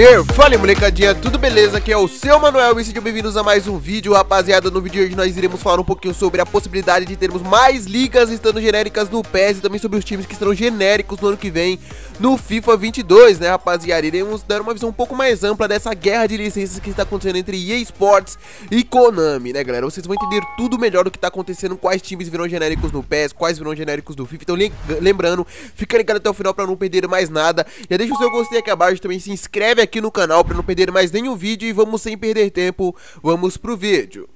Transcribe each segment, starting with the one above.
ver? Fala molecadinha, tudo beleza? Aqui é o seu Manuel e sejam bem-vindos a mais um vídeo Rapaziada, no vídeo de hoje nós iremos falar um pouquinho sobre a possibilidade de termos mais ligas estando genéricas no PES E também sobre os times que estarão genéricos no ano que vem no FIFA 22, né rapaziada? Iremos dar uma visão um pouco mais ampla dessa guerra de licenças que está acontecendo entre EA Sports e Konami, né galera? Vocês vão entender tudo melhor do que está acontecendo, quais times virão genéricos no PES, quais virão genéricos do FIFA Então lembrando, fica ligado até o final para não perder mais nada Já deixa o seu gostei aqui abaixo, também se inscreve aqui aqui no canal para não perder mais nenhum vídeo e vamos sem perder tempo, vamos pro vídeo.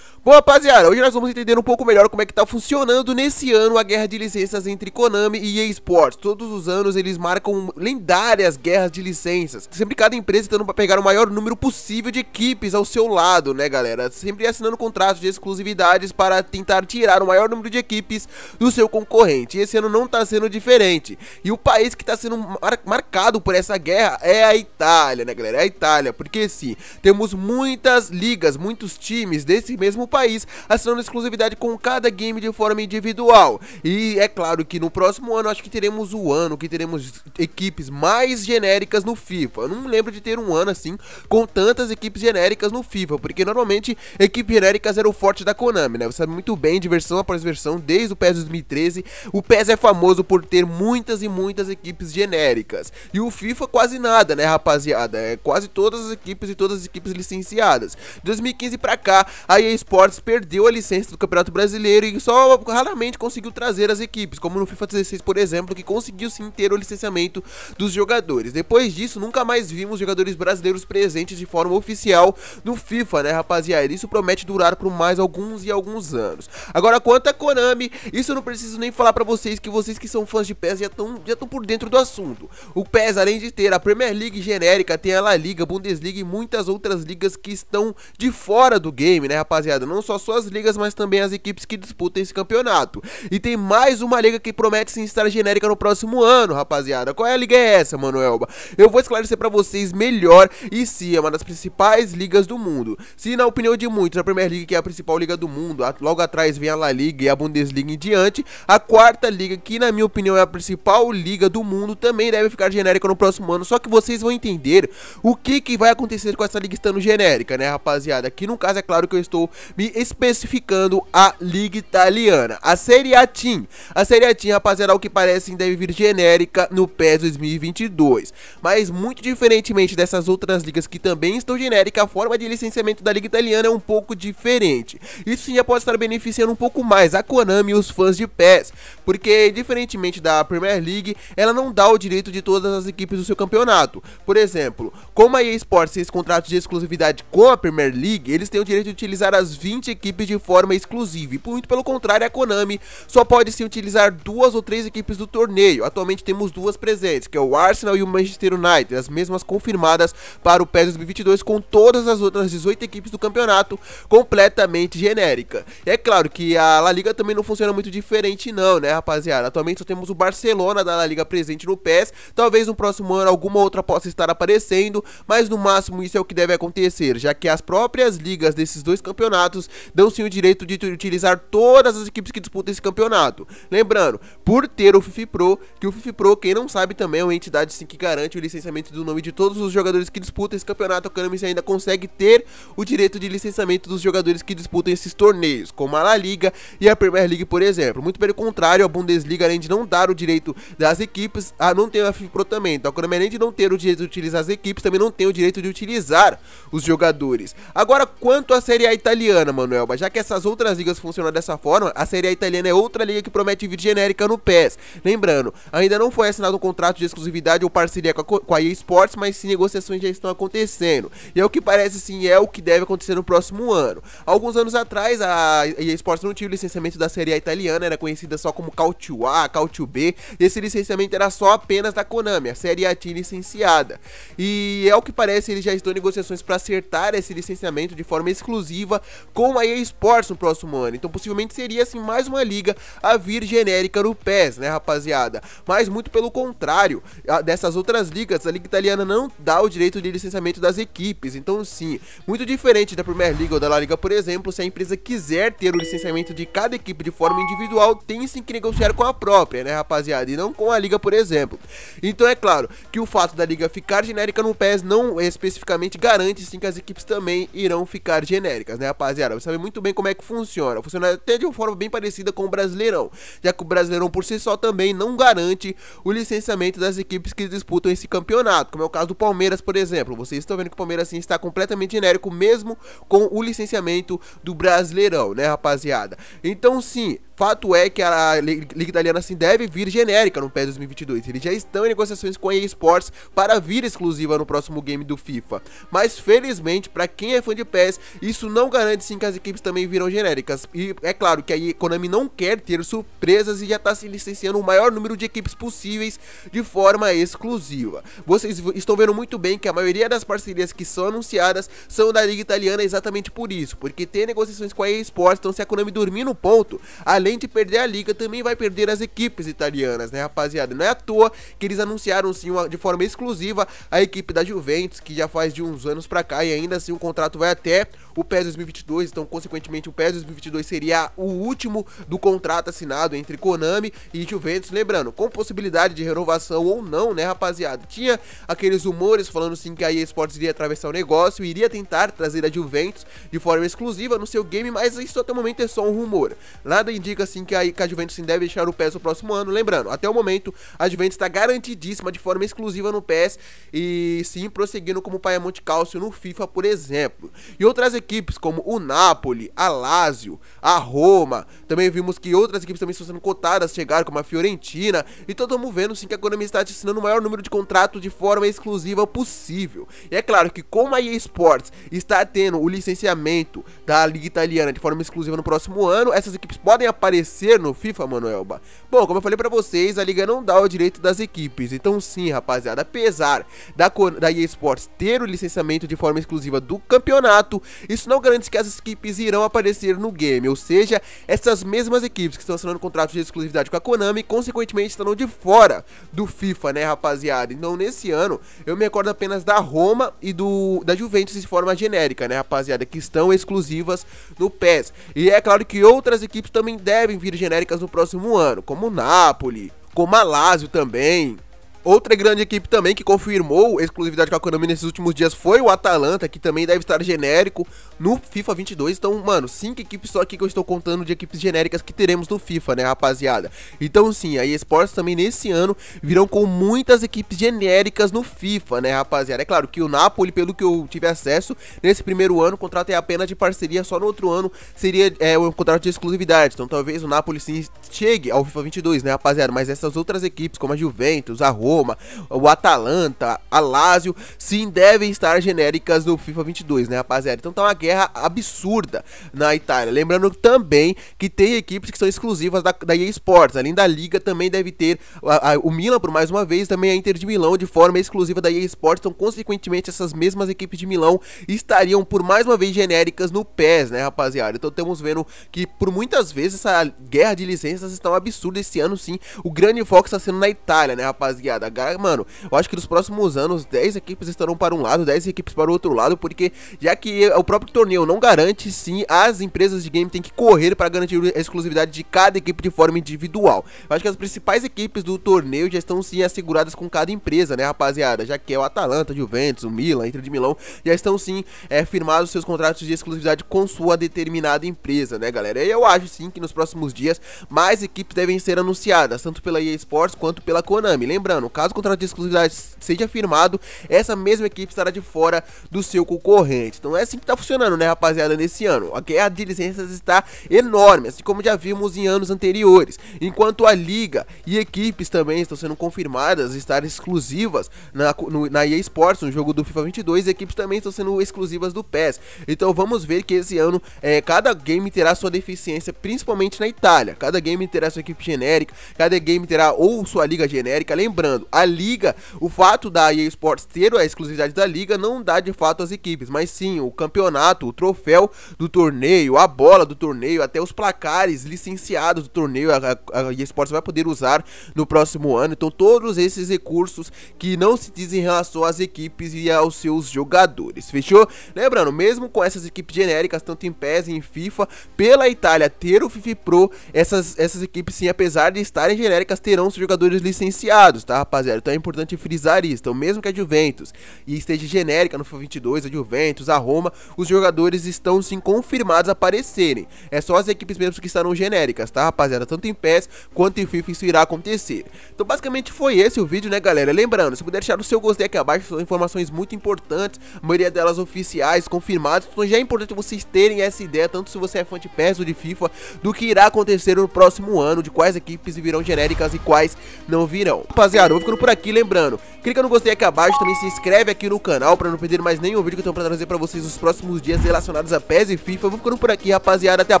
Bom, rapaziada, hoje nós vamos entender um pouco melhor como é que tá funcionando nesse ano a guerra de licenças entre Konami e EA Sports. Todos os anos eles marcam lendárias guerras de licenças, sempre cada empresa tentando pegar o maior número possível de equipes ao seu lado, né galera? Sempre assinando contratos de exclusividades para tentar tirar o maior número de equipes do seu concorrente. E esse ano não tá sendo diferente. E o país que tá sendo mar marcado por essa guerra é a Itália, né galera? É a Itália, porque sim, temos muitas ligas, muitos times desse mesmo país, assinando exclusividade com cada game de forma individual. E é claro que no próximo ano acho que teremos o ano que teremos equipes mais genéricas no FIFA. Eu não lembro de ter um ano assim com tantas equipes genéricas no FIFA, porque normalmente equipes genéricas era o forte da Konami, né? Você sabe muito bem de versão após versão desde o PES 2013. O PES é famoso por ter muitas e muitas equipes genéricas. E o FIFA quase nada, né, rapaziada? É quase todas as equipes e todas as equipes licenciadas. De 2015 para cá, a EA Sports Esportes perdeu a licença do Campeonato Brasileiro e só raramente conseguiu trazer as equipes, como no FIFA 16, por exemplo, que conseguiu sim ter o licenciamento dos jogadores. Depois disso, nunca mais vimos jogadores brasileiros presentes de forma oficial no FIFA, né, rapaziada? Isso promete durar por mais alguns e alguns anos. Agora, quanto a Konami, isso eu não preciso nem falar para vocês que vocês que são fãs de PES já estão já por dentro do assunto. O PES, além de ter a Premier League genérica, tem a La Liga, Bundesliga e muitas outras ligas que estão de fora do game, né, rapaziada? Não não só suas ligas, mas também as equipes que disputam esse campeonato. E tem mais uma liga que promete se estar genérica no próximo ano, rapaziada. Qual é a liga é essa, Manoelba Eu vou esclarecer para vocês melhor e sim, é uma das principais ligas do mundo. Se na opinião de muitos, a Premier League que é a principal liga do mundo, logo atrás vem a La Liga e a Bundesliga em diante, a quarta liga, que na minha opinião é a principal liga do mundo, também deve ficar genérica no próximo ano, só que vocês vão entender o que, que vai acontecer com essa liga estando genérica, né, rapaziada? Aqui no caso é claro que eu estou me especificando a liga italiana, a Serie A Team. A Serie A Team, rapaziada, ao que parece deve vir genérica no PES 2022, mas muito diferentemente dessas outras ligas que também estão genéricas, a forma de licenciamento da liga italiana é um pouco diferente. Isso já pode estar beneficiando um pouco mais a Konami e os fãs de PES, porque diferentemente da Premier League, ela não dá o direito de todas as equipes do seu campeonato. Por exemplo, como a EA Sports fez contrato de exclusividade com a Premier League, eles têm o direito de utilizar as 20 20 equipes de forma exclusiva. E muito pelo contrário, a Konami só pode se utilizar duas ou três equipes do torneio. Atualmente temos duas presentes, que é o Arsenal e o Manchester United, as mesmas confirmadas para o PES 2022 com todas as outras 18 equipes do campeonato completamente genérica. E é claro que a La Liga também não funciona muito diferente não, né, rapaziada? Atualmente só temos o Barcelona da La Liga presente no PES, talvez no próximo ano alguma outra possa estar aparecendo, mas no máximo isso é o que deve acontecer, já que as próprias ligas desses dois campeonatos dão sim o direito de utilizar todas as equipes que disputam esse campeonato. Lembrando, por ter o FIFA Pro, que o FIFA Pro, quem não sabe também, é uma entidade sim, que garante o licenciamento do nome de todos os jogadores que disputam esse campeonato, a Canamis ainda consegue ter o direito de licenciamento dos jogadores que disputam esses torneios, como a La Liga e a Premier League, por exemplo. Muito pelo contrário, a Bundesliga, além de não dar o direito das equipes, a ah, não tem o FIFA Pro também. Então a Konami, além de não ter o direito de utilizar as equipes, também não tem o direito de utilizar os jogadores. Agora, quanto à Série A italiana, manuel Manuelba. Já que essas outras ligas funcionam dessa forma, a Série A italiana é outra liga que promete vir genérica no PES. Lembrando, ainda não foi assinado um contrato de exclusividade ou parceria com a, com a EA Sports, mas sim negociações já estão acontecendo. E é o que parece sim é o que deve acontecer no próximo ano. Alguns anos atrás, a EA Sports não tinha o licenciamento da Série A italiana, era conhecida só como Cautio A, Cautio B. E esse licenciamento era só apenas da Konami, a Série A tinha licenciada. E é o que parece, eles já estão em negociações para acertar esse licenciamento de forma exclusiva com a EA Sports no próximo ano. Então possivelmente seria assim mais uma liga a vir genérica no PES, né, rapaziada? Mas muito pelo contrário, dessas outras ligas, a liga italiana não dá o direito de licenciamento das equipes. Então sim, muito diferente da Premier League ou da La Liga, por exemplo, se a empresa quiser ter o licenciamento de cada equipe de forma individual, tem sim que negociar com a própria, né, rapaziada? E não com a liga, por exemplo. Então é claro que o fato da liga ficar genérica no PES não especificamente garante sim que as equipes também irão ficar genéricas, né, rapaziada? você sabe muito bem como é que funciona. Funciona até de uma forma bem parecida com o Brasileirão, já que o Brasileirão por si só também não garante o licenciamento das equipes que disputam esse campeonato, como é o caso do Palmeiras, por exemplo. Vocês estão vendo que o Palmeiras assim, está completamente genérico, mesmo com o licenciamento do Brasileirão, né, rapaziada? Então, sim, Fato é que a Liga Italiana assim deve vir genérica no PES 2022. Eles já estão em negociações com a EA Sports para vir exclusiva no próximo game do FIFA. Mas felizmente, para quem é fã de PES, isso não garante assim que as equipes também viram genéricas. E é claro que a Konami não quer ter surpresas e já está se licenciando o maior número de equipes possíveis de forma exclusiva. Vocês estão vendo muito bem que a maioria das parcerias que são anunciadas são da Liga Italiana exatamente por isso, porque tem negociações com a EA Sports, então se a Konami dormir no ponto, além de perder a Liga, também vai perder as equipes italianas, né rapaziada? Não é à toa que eles anunciaram sim uma, de forma exclusiva a equipe da Juventus, que já faz de uns anos pra cá e ainda assim o contrato vai até o PES 2022, 2022, então consequentemente o PES 2022 seria o último do contrato assinado entre Konami e Juventus, lembrando, com possibilidade de renovação ou não, né, rapaziada? Tinha aqueles rumores falando sim que a EA Sports iria atravessar o negócio, iria tentar trazer a Juventus de forma exclusiva no seu game, mas isso até o momento é só um rumor. Nada indica assim que a, que a Juventus sim, deve deixar o PES no próximo ano, lembrando, até o momento a Juventus está garantidíssima de forma exclusiva no PES e sim prosseguindo como Paiamonte Calcio no FIFA, por exemplo. E outras equipes como o Napoli, a Lazio, a Roma. Também vimos que outras equipes também estão sendo cotadas, chegaram como a Fiorentina. Então estamos vendo sim que a Konami está assinando o maior número de contratos de forma exclusiva possível. E é claro que como a EA Sports está tendo o licenciamento da Liga Italiana de forma exclusiva no próximo ano, essas equipes podem aparecer no FIFA, Manoelba. Bom, como eu falei para vocês, a Liga não dá o direito das equipes. Então sim, rapaziada, apesar da, da EA Sports ter o licenciamento de forma exclusiva do campeonato, isso não garante que as equipes irão aparecer no game, ou seja, essas mesmas equipes que estão assinando contratos de exclusividade com a Konami, consequentemente estarão de fora do FIFA, né rapaziada? Então nesse ano, eu me recordo apenas da Roma e do da Juventus de forma genérica, né rapaziada, que estão exclusivas no PES. E é claro que outras equipes também devem vir genéricas no próximo ano, como Napoli, como a Lazio também, Outra grande equipe também que confirmou exclusividade com a Konami nesses últimos dias foi o Atalanta, que também deve estar genérico no FIFA 22. Então, mano, cinco equipes só aqui que eu estou contando de equipes genéricas que teremos no FIFA, né, rapaziada? Então, sim, a eSports também nesse ano virão com muitas equipes genéricas no FIFA, né, rapaziada? É claro que o Napoli, pelo que eu tive acesso, nesse primeiro ano o contrato é apenas de parceria, só no outro ano seria é, um contrato de exclusividade. Então, talvez o Napoli sim chegue ao FIFA 22, né, rapaziada? Mas essas outras equipes, como a Juventus, a Roma, Roma, o Atalanta, a Lazio, sim devem estar genéricas do FIFA 22, né, rapaziada? Então tá uma guerra absurda na Itália. Lembrando também que tem equipes que são exclusivas da, da EA Sports, além da Liga também deve ter a, a, o Milan por mais uma vez, também a Inter de Milão de forma exclusiva da EA Sports, então consequentemente essas mesmas equipes de Milão estariam por mais uma vez genéricas no PES, né, rapaziada? Então estamos vendo que por muitas vezes essa guerra de licenças está um absurdo esse ano sim. O grande foco está sendo na Itália, né, rapaziada? Mano, eu acho que nos próximos anos 10 equipes estarão para um lado, 10 equipes para o outro lado, porque já que o próprio torneio não garante, sim, as empresas de game têm que correr para garantir a exclusividade de cada equipe de forma individual. Eu acho que as principais equipes do torneio já estão sim asseguradas com cada empresa, né, rapaziada? Já que é o Atalanta, Juventus, o Milan, Inter de Milão, já estão sim é, firmados seus contratos de exclusividade com sua determinada empresa, né, galera? E eu acho sim que nos próximos dias mais equipes devem ser anunciadas, tanto pela EA Sports quanto pela Konami. Lembrando, Caso o contrato de exclusividade seja firmado, essa mesma equipe estará de fora do seu concorrente. Então é assim que tá funcionando, né, rapaziada, nesse ano. A guerra de licenças está enorme, assim como já vimos em anos anteriores. Enquanto a liga e equipes também estão sendo confirmadas estar exclusivas na, no, na EA Sports, no jogo do FIFA 22, equipes também estão sendo exclusivas do PES. Então vamos ver que esse ano é, cada game terá sua deficiência, principalmente na Itália. Cada game terá sua equipe genérica, cada game terá ou sua liga genérica. Lembrando, a liga, o fato da EA Sports ter a exclusividade da liga não dá de fato às equipes, mas sim o campeonato, o troféu do torneio, a bola do torneio, até os placares licenciados do torneio, a, a, a EA Sports vai poder usar no próximo ano. Então todos esses recursos que não se dizem em relação às equipes e aos seus jogadores. Fechou? Lembrando, mesmo com essas equipes genéricas, tanto em PES e em FIFA, pela Itália ter o FIFA Pro, essas, essas equipes sim, apesar de estarem genéricas, terão seus jogadores licenciados, tá? rapaziada. Então é importante frisar isso. Então, mesmo que a Juventus e esteja genérica no FU22, a Juventus, a Roma, os jogadores estão sim confirmados a aparecerem. É só as equipes mesmo que estarão genéricas, tá, rapaziada? Tanto em PES quanto em FIFA isso irá acontecer. Então, basicamente foi esse o vídeo, né, galera? Lembrando, se puder deixar o seu gostei aqui abaixo, são informações muito importantes, a maioria delas oficiais, confirmadas. Então, já é importante vocês terem essa ideia, tanto se você é fã de PES ou de FIFA, do que irá acontecer no próximo ano, de quais equipes virão genéricas e quais não virão. Rapaziada, vou ficando por aqui, lembrando, clica no gostei aqui abaixo, também se inscreve aqui no canal pra não perder mais nenhum vídeo que eu tenho pra trazer pra vocês nos próximos dias relacionados a PES e FIFA. vou ficando por aqui, rapaziada, até a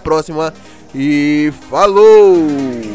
próxima e falou!